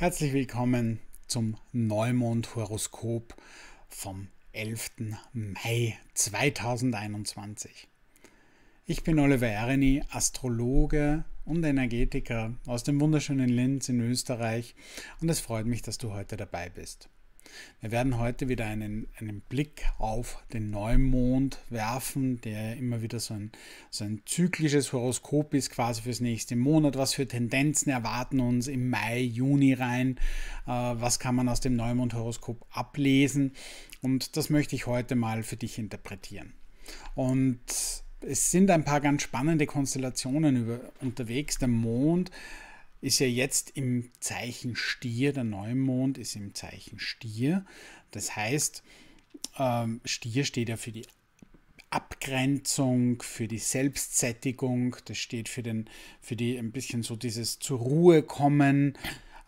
Herzlich willkommen zum Neumond-Horoskop vom 11. Mai 2021. Ich bin Oliver Erini, Astrologe und Energetiker aus dem wunderschönen Linz in Österreich und es freut mich, dass du heute dabei bist. Wir werden heute wieder einen, einen Blick auf den Neumond werfen, der immer wieder so ein, so ein zyklisches Horoskop ist, quasi fürs nächste Monat. Was für Tendenzen erwarten uns im Mai, Juni rein? Äh, was kann man aus dem Neumond-Horoskop ablesen? Und das möchte ich heute mal für dich interpretieren. Und es sind ein paar ganz spannende Konstellationen über, unterwegs. Der Mond ist ja jetzt im Zeichen Stier, der Neumond ist im Zeichen Stier. Das heißt, ähm, Stier steht ja für die Abgrenzung, für die Selbstsättigung, das steht für, den, für die ein bisschen so dieses zur Ruhe kommen,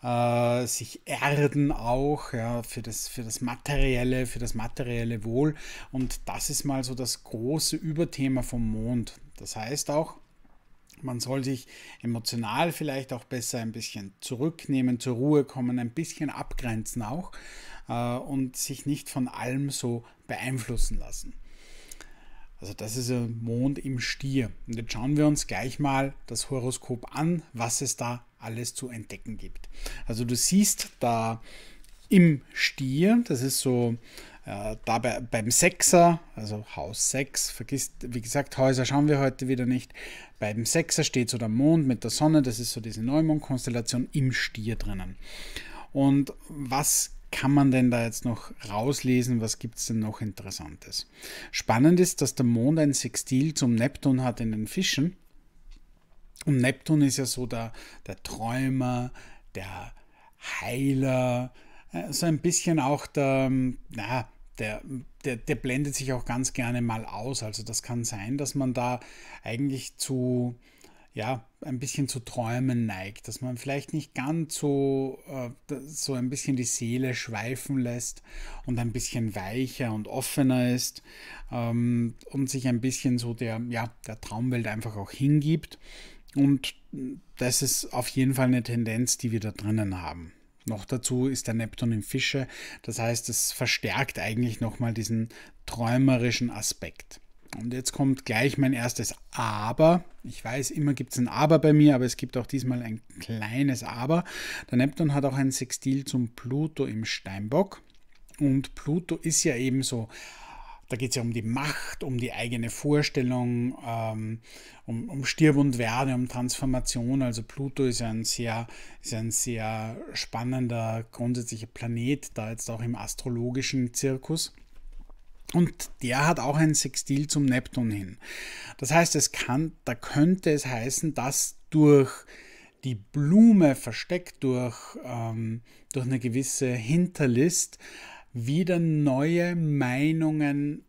äh, sich erden auch, ja, für das, für das Materielle, für das materielle Wohl. Und das ist mal so das große Überthema vom Mond. Das heißt auch, man soll sich emotional vielleicht auch besser ein bisschen zurücknehmen, zur Ruhe kommen, ein bisschen abgrenzen auch äh, und sich nicht von allem so beeinflussen lassen. Also das ist der Mond im Stier. Und jetzt schauen wir uns gleich mal das Horoskop an, was es da alles zu entdecken gibt. Also du siehst da im Stier, das ist so dabei beim Sechser, also Haus 6, vergisst, wie gesagt, Häuser schauen wir heute wieder nicht. Beim Sechser steht so der Mond mit der Sonne, das ist so diese Neumondkonstellation im Stier drinnen. Und was kann man denn da jetzt noch rauslesen? Was gibt es denn noch Interessantes? Spannend ist, dass der Mond ein Sextil zum Neptun hat in den Fischen. Und Neptun ist ja so der, der Träumer, der Heiler, äh, so ein bisschen auch der, ähm, na, der, der, der blendet sich auch ganz gerne mal aus. Also das kann sein, dass man da eigentlich zu, ja, ein bisschen zu träumen neigt, dass man vielleicht nicht ganz so, äh, so ein bisschen die Seele schweifen lässt und ein bisschen weicher und offener ist ähm, und sich ein bisschen so der, ja, der Traumwelt einfach auch hingibt. Und das ist auf jeden Fall eine Tendenz, die wir da drinnen haben. Noch dazu ist der Neptun im Fische, das heißt, es verstärkt eigentlich nochmal diesen träumerischen Aspekt. Und jetzt kommt gleich mein erstes Aber. Ich weiß, immer gibt es ein Aber bei mir, aber es gibt auch diesmal ein kleines Aber. Der Neptun hat auch ein Sextil zum Pluto im Steinbock. Und Pluto ist ja eben so da geht es ja um die Macht, um die eigene Vorstellung, ähm, um, um Stirb und Werde, um Transformation. Also Pluto ist ja ein sehr, ist ein sehr spannender grundsätzlicher Planet, da jetzt auch im astrologischen Zirkus. Und der hat auch ein Sextil zum Neptun hin. Das heißt, es kann, da könnte es heißen, dass durch die Blume versteckt durch, ähm, durch eine gewisse Hinterlist wieder neue Meinungen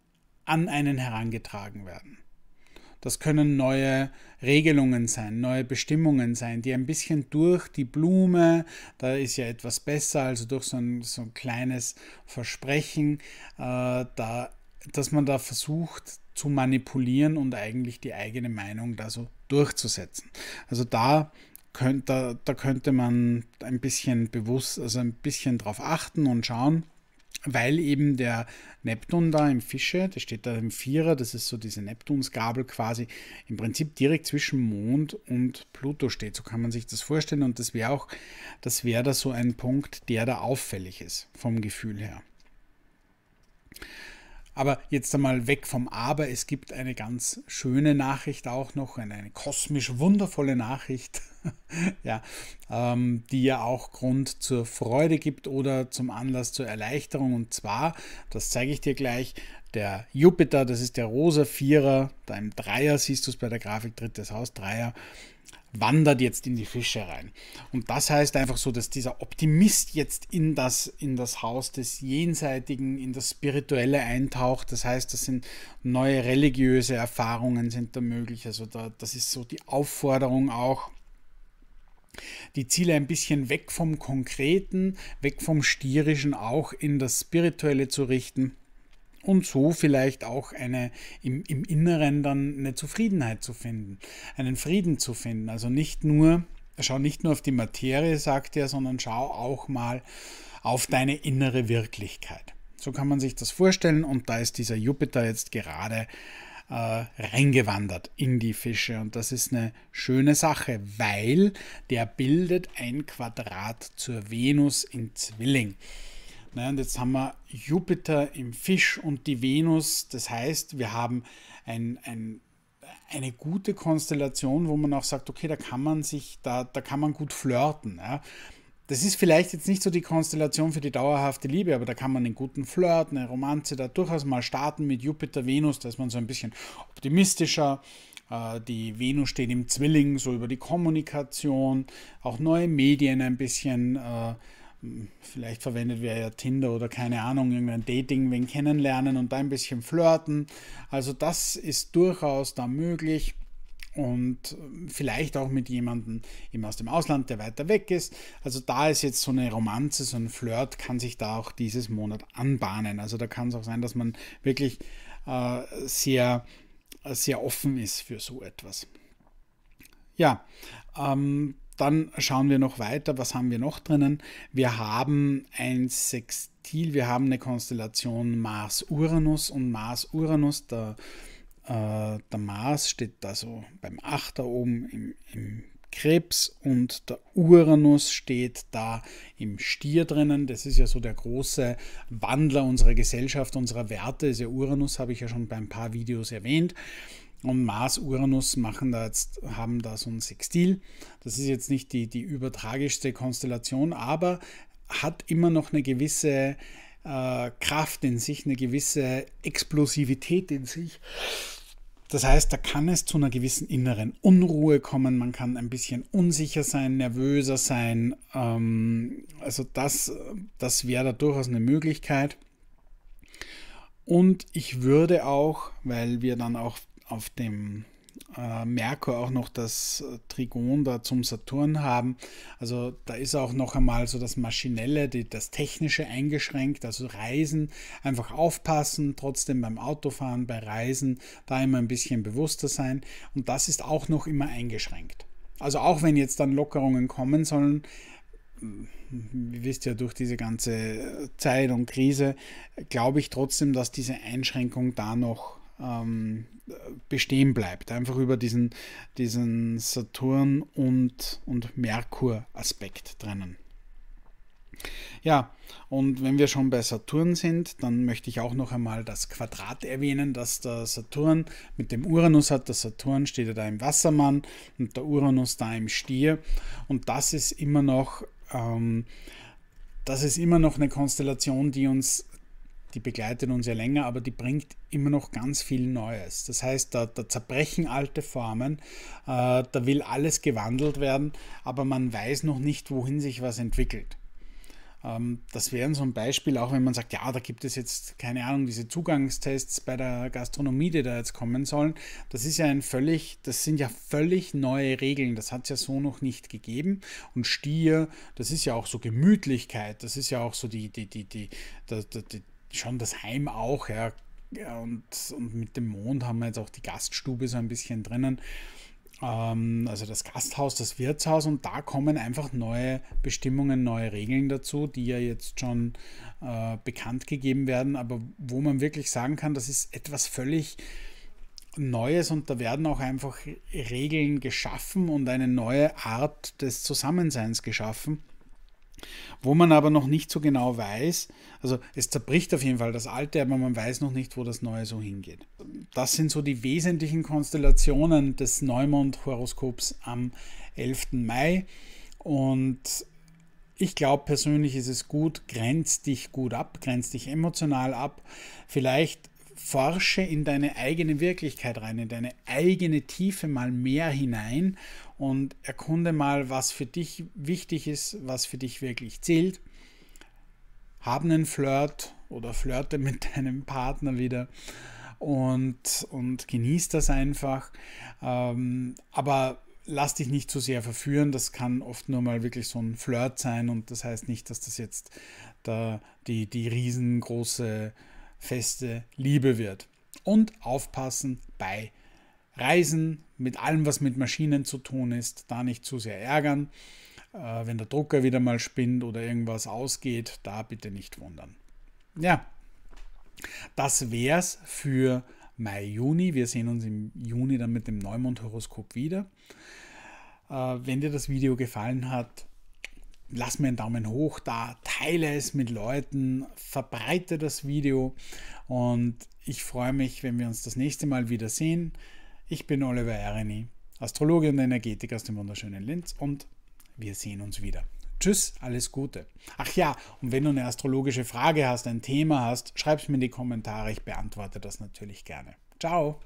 an einen herangetragen werden. Das können neue Regelungen sein, neue Bestimmungen sein, die ein bisschen durch die Blume, da ist ja etwas besser, also durch so ein, so ein kleines Versprechen, äh, da, dass man da versucht zu manipulieren und eigentlich die eigene Meinung da so durchzusetzen. Also da könnte, da könnte man ein bisschen bewusst, also ein bisschen drauf achten und schauen, weil eben der Neptun da im Fische, der steht da im Vierer, das ist so diese Neptunsgabel quasi, im Prinzip direkt zwischen Mond und Pluto steht. So kann man sich das vorstellen und das wäre auch, das wäre da so ein Punkt, der da auffällig ist vom Gefühl her. Aber jetzt einmal weg vom Aber. Es gibt eine ganz schöne Nachricht auch noch, eine, eine kosmisch wundervolle Nachricht ja, ähm, die ja auch Grund zur Freude gibt oder zum Anlass zur Erleichterung. Und zwar, das zeige ich dir gleich, der Jupiter, das ist der rosa Vierer, da im Dreier siehst du es bei der Grafik, drittes Haus, Dreier, wandert jetzt in die Fische rein. Und das heißt einfach so, dass dieser Optimist jetzt in das, in das Haus des Jenseitigen, in das Spirituelle eintaucht. Das heißt, das sind neue religiöse Erfahrungen sind da möglich. Also da, das ist so die Aufforderung auch, die Ziele ein bisschen weg vom Konkreten, weg vom Stierischen auch in das Spirituelle zu richten und so vielleicht auch eine im, im Inneren dann eine Zufriedenheit zu finden, einen Frieden zu finden. Also nicht nur, schau nicht nur auf die Materie, sagt er, sondern schau auch mal auf deine innere Wirklichkeit. So kann man sich das vorstellen und da ist dieser Jupiter jetzt gerade äh, reingewandert in die Fische. Und das ist eine schöne Sache, weil der bildet ein Quadrat zur Venus im Zwilling. Na, und jetzt haben wir Jupiter im Fisch und die Venus. Das heißt, wir haben ein, ein eine gute Konstellation, wo man auch sagt, okay, da kann man sich, da, da kann man gut flirten. Ja. Das ist vielleicht jetzt nicht so die Konstellation für die dauerhafte Liebe, aber da kann man einen guten Flirt, eine Romanze da durchaus mal starten mit Jupiter, Venus, da ist man so ein bisschen optimistischer. Äh, die Venus steht im Zwilling, so über die Kommunikation, auch neue Medien ein bisschen. Äh, vielleicht verwendet wer ja Tinder oder keine Ahnung, irgendein Dating, wen kennenlernen und da ein bisschen flirten. Also, das ist durchaus da möglich und ähm, vielleicht auch mit jemandem eben aus dem Ausland, der weiter weg ist. Also da ist jetzt so eine Romanze, so ein Flirt kann sich da auch dieses Monat anbahnen. Also da kann es auch sein, dass man wirklich äh, sehr, äh, sehr offen ist für so etwas. Ja, ähm, dann schauen wir noch weiter. Was haben wir noch drinnen? Wir haben ein Sextil, wir haben eine Konstellation Mars-Uranus und Mars-Uranus, der äh, der Mars steht also beim Achter oben im, im Krebs und der Uranus steht da im Stier drinnen. Das ist ja so der große Wandler unserer Gesellschaft, unserer Werte. Ist ja Uranus, habe ich ja schon bei ein paar Videos erwähnt. Und Mars, Uranus machen da jetzt, haben da so ein Sextil. Das ist jetzt nicht die, die übertragischste Konstellation, aber hat immer noch eine gewisse äh, Kraft in sich, eine gewisse Explosivität in sich. Das heißt, da kann es zu einer gewissen inneren Unruhe kommen, man kann ein bisschen unsicher sein, nervöser sein. Ähm, also das, das wäre da durchaus eine Möglichkeit. Und ich würde auch, weil wir dann auch auf dem äh, Merkur auch noch das äh, Trigon da zum Saturn haben. Also da ist auch noch einmal so das Maschinelle, die, das Technische eingeschränkt, also Reisen einfach aufpassen, trotzdem beim Autofahren, bei Reisen da immer ein bisschen bewusster sein. Und das ist auch noch immer eingeschränkt. Also auch wenn jetzt dann Lockerungen kommen sollen, ihr wisst ja, durch diese ganze Zeit und Krise, glaube ich trotzdem, dass diese Einschränkung da noch ähm, bestehen bleibt. Einfach über diesen, diesen Saturn- und, und Merkur-Aspekt drinnen. Ja, und wenn wir schon bei Saturn sind, dann möchte ich auch noch einmal das Quadrat erwähnen, das der Saturn mit dem Uranus hat. Der Saturn steht ja da im Wassermann und der Uranus da im Stier. Und das ist immer noch, ähm, das ist immer noch eine Konstellation, die uns die begleitet uns ja länger, aber die bringt immer noch ganz viel Neues. Das heißt, da, da zerbrechen alte Formen, äh, da will alles gewandelt werden, aber man weiß noch nicht, wohin sich was entwickelt. Ähm, das wären so ein Beispiel, auch wenn man sagt, ja, da gibt es jetzt, keine Ahnung, diese Zugangstests bei der Gastronomie, die da jetzt kommen sollen. Das ist ja ein völlig, das sind ja völlig neue Regeln. Das hat es ja so noch nicht gegeben. Und Stier, das ist ja auch so Gemütlichkeit, das ist ja auch so die, die, die, die, die, die, die schon das Heim auch, ja. Und, und mit dem Mond haben wir jetzt auch die Gaststube so ein bisschen drinnen. Ähm, also das Gasthaus, das Wirtshaus und da kommen einfach neue Bestimmungen, neue Regeln dazu, die ja jetzt schon äh, bekannt gegeben werden, aber wo man wirklich sagen kann, das ist etwas völlig Neues und da werden auch einfach Regeln geschaffen und eine neue Art des Zusammenseins geschaffen. Wo man aber noch nicht so genau weiß, also es zerbricht auf jeden Fall das Alte, aber man weiß noch nicht, wo das Neue so hingeht. Das sind so die wesentlichen Konstellationen des Neumond-Horoskops am 11. Mai. Und ich glaube persönlich ist es gut, grenzt dich gut ab, grenzt dich emotional ab. Vielleicht forsche in deine eigene Wirklichkeit rein, in deine eigene Tiefe mal mehr hinein und erkunde mal, was für dich wichtig ist, was für dich wirklich zählt. Hab einen Flirt oder flirte mit deinem Partner wieder und, und genieß das einfach. Ähm, aber lass dich nicht zu sehr verführen. Das kann oft nur mal wirklich so ein Flirt sein und das heißt nicht, dass das jetzt da die, die riesengroße feste Liebe wird. Und aufpassen bei Reisen, mit allem, was mit Maschinen zu tun ist, da nicht zu sehr ärgern. Äh, wenn der Drucker wieder mal spinnt oder irgendwas ausgeht, da bitte nicht wundern. Ja, das wär's für Mai, Juni. Wir sehen uns im Juni dann mit dem Neumond-Horoskop wieder. Äh, wenn dir das Video gefallen hat, lass mir einen Daumen hoch da, teile es mit Leuten, verbreite das Video und ich freue mich, wenn wir uns das nächste Mal wiedersehen. Ich bin Oliver Ereni, Astrologe und Energetik aus dem wunderschönen Linz und wir sehen uns wieder. Tschüss, alles Gute. Ach ja, und wenn du eine astrologische Frage hast, ein Thema hast, schreib es mir in die Kommentare, ich beantworte das natürlich gerne. Ciao.